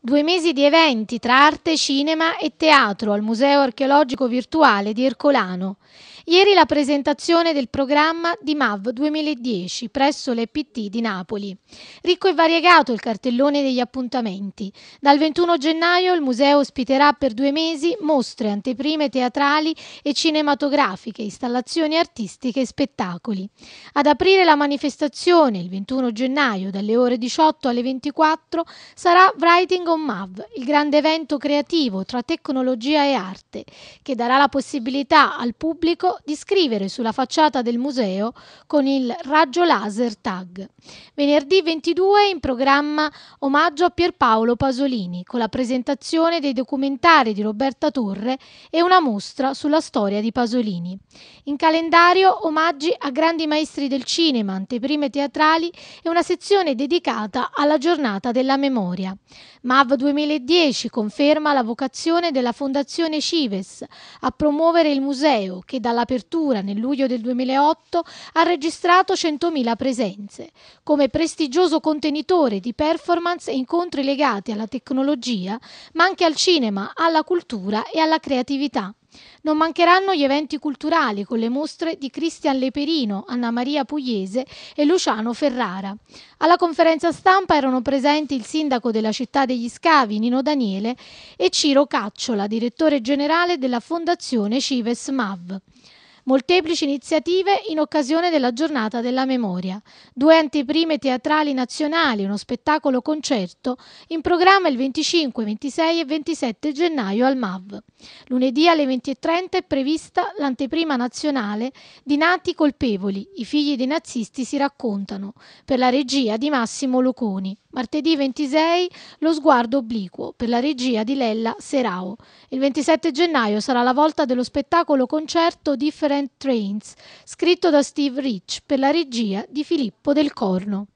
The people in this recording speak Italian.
Due mesi di eventi tra arte, cinema e teatro al Museo archeologico virtuale di Ercolano. Ieri la presentazione del programma di MAV 2010 presso l'EPT di Napoli. Ricco e variegato il cartellone degli appuntamenti. Dal 21 gennaio il museo ospiterà per due mesi mostre, anteprime teatrali e cinematografiche, installazioni artistiche e spettacoli. Ad aprire la manifestazione il 21 gennaio dalle ore 18 alle 24 sarà Writing on MAV, il grande evento creativo tra tecnologia e arte, che darà la possibilità al pubblico di scrivere sulla facciata del museo con il raggio laser tag. Venerdì 22 in programma omaggio a Pierpaolo Pasolini con la presentazione dei documentari di Roberta Torre e una mostra sulla storia di Pasolini. In calendario omaggi a grandi maestri del cinema, anteprime teatrali e una sezione dedicata alla giornata della memoria. MAV 2010 conferma la vocazione della Fondazione Cives a promuovere il museo che dalla dall'apertura nel luglio del 2008 ha registrato 100.000 presenze. Come prestigioso contenitore di performance e incontri legati alla tecnologia, ma anche al cinema, alla cultura e alla creatività. Non mancheranno gli eventi culturali con le mostre di Cristian Leperino, Anna Maria Pugliese e Luciano Ferrara. Alla conferenza stampa erano presenti il sindaco della città degli Scavi, Nino Daniele, e Ciro Cacciola, direttore generale della Fondazione Cives MAV molteplici iniziative in occasione della giornata della memoria, due anteprime teatrali nazionali, uno spettacolo concerto, in programma il 25, 26 e 27 gennaio al MAV. Lunedì alle 20.30 è prevista l'anteprima nazionale di Nati Colpevoli, i figli dei nazisti si raccontano, per la regia di Massimo Loconi. Martedì 26 lo sguardo obliquo per la regia di Lella Serao. Il 27 gennaio sarà la volta dello spettacolo concerto Different Trains, scritto da Steve Rich per la regia di Filippo Del Corno.